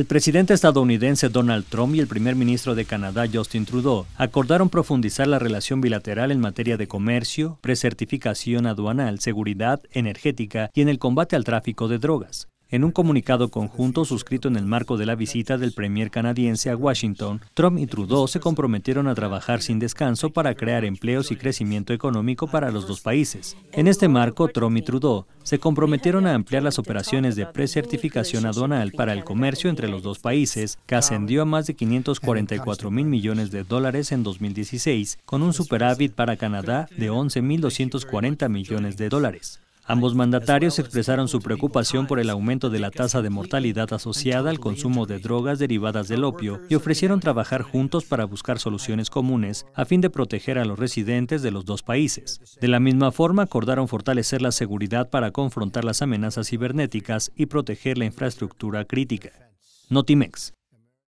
El presidente estadounidense Donald Trump y el primer ministro de Canadá Justin Trudeau acordaron profundizar la relación bilateral en materia de comercio, precertificación aduanal, seguridad energética y en el combate al tráfico de drogas. En un comunicado conjunto suscrito en el marco de la visita del premier canadiense a Washington, Trump y Trudeau se comprometieron a trabajar sin descanso para crear empleos y crecimiento económico para los dos países. En este marco, Trump y Trudeau se comprometieron a ampliar las operaciones de precertificación aduanal para el comercio entre los dos países, que ascendió a más de 544 mil millones de dólares en 2016, con un superávit para Canadá de 11.240 millones de dólares. Ambos mandatarios expresaron su preocupación por el aumento de la tasa de mortalidad asociada al consumo de drogas derivadas del opio y ofrecieron trabajar juntos para buscar soluciones comunes a fin de proteger a los residentes de los dos países. De la misma forma, acordaron fortalecer la seguridad para confrontar las amenazas cibernéticas y proteger la infraestructura crítica. Notimex.